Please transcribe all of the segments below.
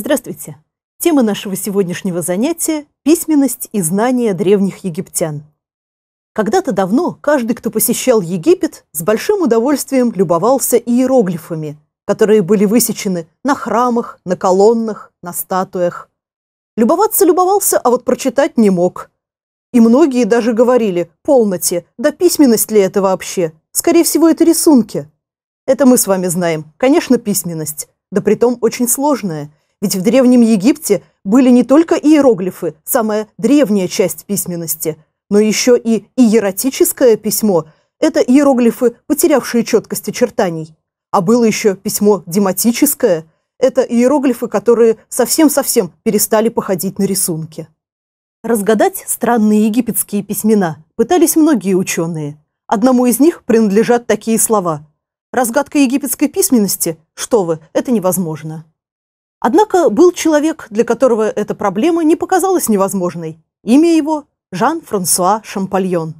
Здравствуйте! Тема нашего сегодняшнего занятия – письменность и знания древних египтян. Когда-то давно каждый, кто посещал Египет, с большим удовольствием любовался иероглифами, которые были высечены на храмах, на колоннах, на статуях. Любоваться любовался, а вот прочитать не мог. И многие даже говорили «полноте», да письменность ли это вообще? Скорее всего, это рисунки. Это мы с вами знаем. Конечно, письменность, да притом очень сложная – ведь в Древнем Египте были не только иероглифы, самая древняя часть письменности, но еще и иеротическое письмо – это иероглифы, потерявшие четкость очертаний. А было еще письмо дематическое – это иероглифы, которые совсем-совсем перестали походить на рисунки. Разгадать странные египетские письмена пытались многие ученые. Одному из них принадлежат такие слова. Разгадка египетской письменности? Что вы, это невозможно. Однако был человек, для которого эта проблема не показалась невозможной. Имя его – Жан-Франсуа Шампальон.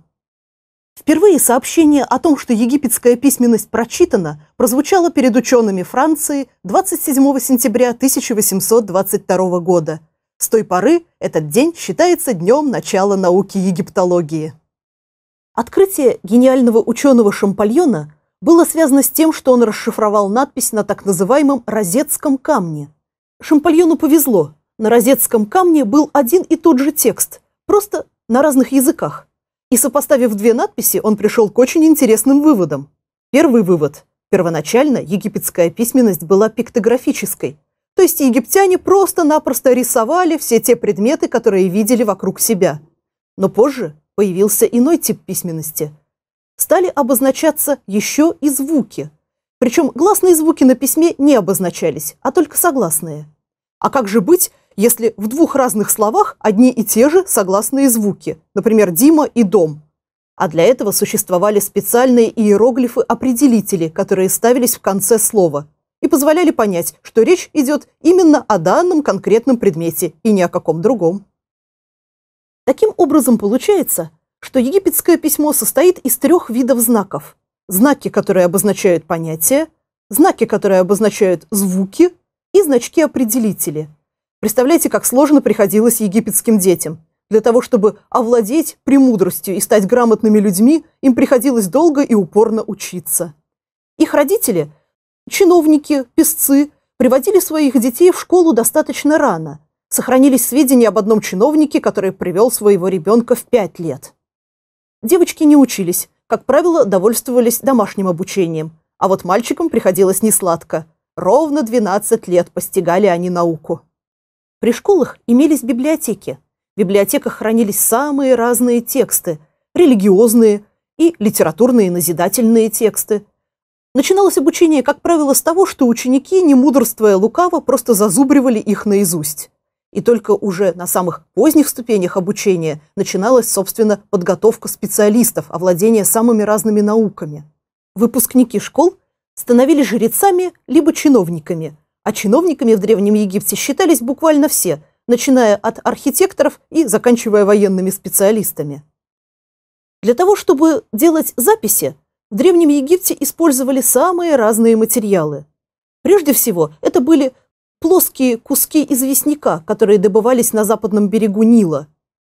Впервые сообщение о том, что египетская письменность прочитана, прозвучало перед учеными Франции 27 сентября 1822 года. С той поры этот день считается днем начала науки египтологии. Открытие гениального ученого Шампальона было связано с тем, что он расшифровал надпись на так называемом «розетском камне», Шампальону повезло. На розетском камне был один и тот же текст, просто на разных языках. И сопоставив две надписи, он пришел к очень интересным выводам. Первый вывод. Первоначально египетская письменность была пиктографической, то есть египтяне просто-напросто рисовали все те предметы, которые видели вокруг себя. Но позже появился иной тип письменности. Стали обозначаться еще и звуки – причем гласные звуки на письме не обозначались, а только согласные. А как же быть, если в двух разных словах одни и те же согласные звуки, например, «Дима» и «Дом»? А для этого существовали специальные иероглифы-определители, которые ставились в конце слова и позволяли понять, что речь идет именно о данном конкретном предмете и ни о каком другом. Таким образом получается, что египетское письмо состоит из трех видов знаков – знаки, которые обозначают понятия, знаки, которые обозначают звуки и значки-определители. Представляете, как сложно приходилось египетским детям. Для того, чтобы овладеть премудростью и стать грамотными людьми, им приходилось долго и упорно учиться. Их родители, чиновники, песцы, приводили своих детей в школу достаточно рано. Сохранились сведения об одном чиновнике, который привел своего ребенка в пять лет. Девочки не учились, как правило, довольствовались домашним обучением. А вот мальчикам приходилось несладко. Ровно 12 лет постигали они науку. При школах имелись библиотеки. В библиотеках хранились самые разные тексты – религиозные и литературные назидательные тексты. Начиналось обучение, как правило, с того, что ученики, не мудрствуя лукаво, просто зазубривали их наизусть. И только уже на самых поздних ступенях обучения начиналась, собственно, подготовка специалистов, овладение самыми разными науками. Выпускники школ становились жрецами либо чиновниками, а чиновниками в Древнем Египте считались буквально все, начиная от архитекторов и заканчивая военными специалистами. Для того, чтобы делать записи, в Древнем Египте использовали самые разные материалы. Прежде всего, это были плоские куски известняка, которые добывались на западном берегу Нила.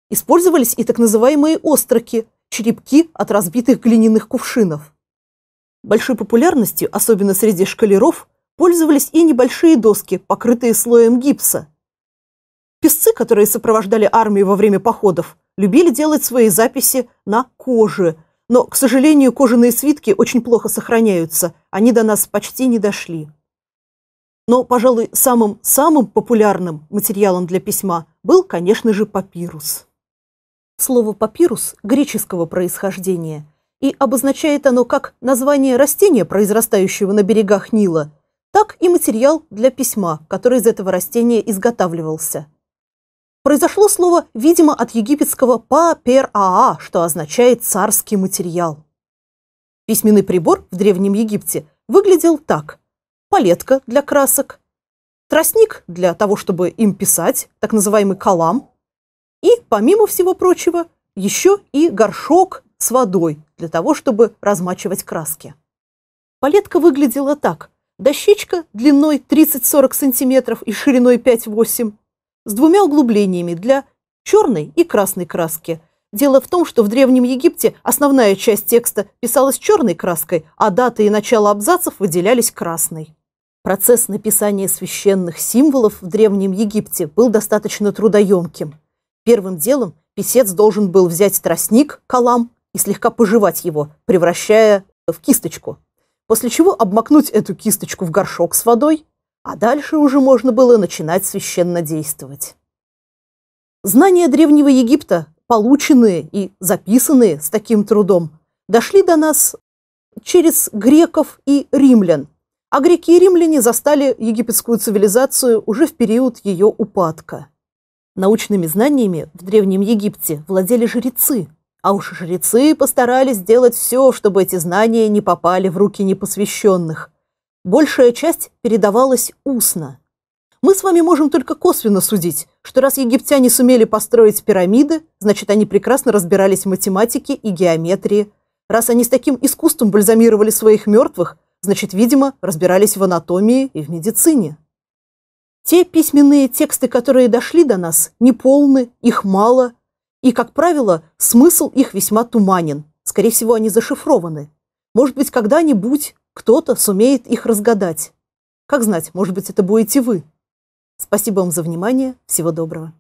Использовались и так называемые остроки – черепки от разбитых глиняных кувшинов. Большой популярностью, особенно среди шкалеров, пользовались и небольшие доски, покрытые слоем гипса. Песцы, которые сопровождали армию во время походов, любили делать свои записи на коже, но, к сожалению, кожаные свитки очень плохо сохраняются, они до нас почти не дошли. Но, пожалуй, самым-самым популярным материалом для письма был, конечно же, папирус. Слово «папирус» греческого происхождения, и обозначает оно как название растения, произрастающего на берегах Нила, так и материал для письма, который из этого растения изготавливался. Произошло слово, видимо, от египетского «папер-аа», что означает «царский материал». Письменный прибор в Древнем Египте выглядел так – палетка для красок, тростник для того, чтобы им писать, так называемый калам, и, помимо всего прочего, еще и горшок с водой для того, чтобы размачивать краски. Палетка выглядела так. Дощечка длиной 30-40 см и шириной 5-8 с двумя углублениями для черной и красной краски. Дело в том, что в Древнем Египте основная часть текста писалась черной краской, а даты и начало абзацев выделялись красной. Процесс написания священных символов в Древнем Египте был достаточно трудоемким. Первым делом писец должен был взять тростник, калам, и слегка пожевать его, превращая в кисточку. После чего обмакнуть эту кисточку в горшок с водой, а дальше уже можно было начинать священно действовать. Знания Древнего Египта, полученные и записанные с таким трудом, дошли до нас через греков и римлян – а греки и римляне застали египетскую цивилизацию уже в период ее упадка. Научными знаниями в Древнем Египте владели жрецы, а уж жрецы постарались сделать все, чтобы эти знания не попали в руки непосвященных. Большая часть передавалась устно. Мы с вами можем только косвенно судить, что раз египтяне сумели построить пирамиды, значит, они прекрасно разбирались в математике и геометрии. Раз они с таким искусством бальзамировали своих мертвых – Значит, видимо, разбирались в анатомии и в медицине. Те письменные тексты, которые дошли до нас, неполны, их мало, и, как правило, смысл их весьма туманен. Скорее всего, они зашифрованы. Может быть, когда-нибудь кто-то сумеет их разгадать. Как знать, может быть, это будете вы. Спасибо вам за внимание. Всего доброго.